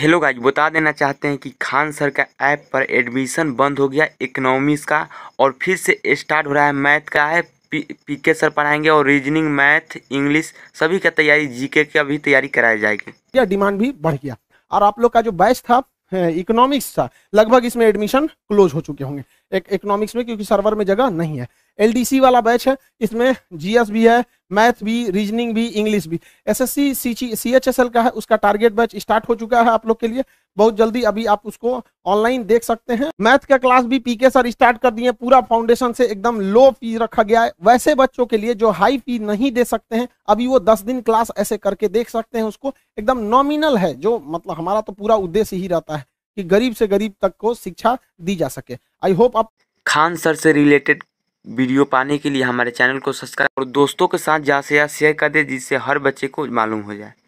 hello guys बता देना चाहते हैं कि खान सर का ऐप पर एडमिशन बंद हो गया इकोनॉमिक्स का और फिर से स्टार्ट हो रहा है मैथ का है पी के सर पढ़ाएंगे और रीजनिंग मैथ इंग्लिश सभी का तैयारी जीके का भी तैयारी कराई जाएगी यह डिमांड भी बढ़ गया और आप लोग का जो बैच था इकोनॉमिक्स था लगभग इसमें एडमिशन क्लोज हो चुके होंगे इकोनॉमिक्स में क्योंकि सर्वर में जगह नहीं है एलडीसी वाला बैच है इसमें जीएस भी है मैथ भी रीजनिंग भी इंग्लिश भी एसएससी सी का है उसका टारगेट बैच स्टार्ट हो चुका है आप लोग के लिए बहुत जल्दी अभी आप उसको ऑनलाइन देख सकते हैं मैथ का क्लास भी पीके सर स्टार्ट कर दिए पूरा फाउंडेशन से एकदम लो फी रखा गया है वैसे बच्चों के लिए जो हाई फी नहीं दे सकते हैं अभी वो दस दिन क्लास ऐसे करके देख सकते हैं उसको एकदम नॉमिनल है जो मतलब हमारा तो पूरा उद्देश्य ही रहता है कि गरीब से गरीब तक को शिक्षा दी जा सके आई होप आप खान सर से रिलेटेड वीडियो पाने के लिए हमारे चैनल को सब्सक्राइब और दोस्तों के साथ ज़्यादा से ज़्यादा शेयर कर दे जिससे हर बच्चे को मालूम हो जाए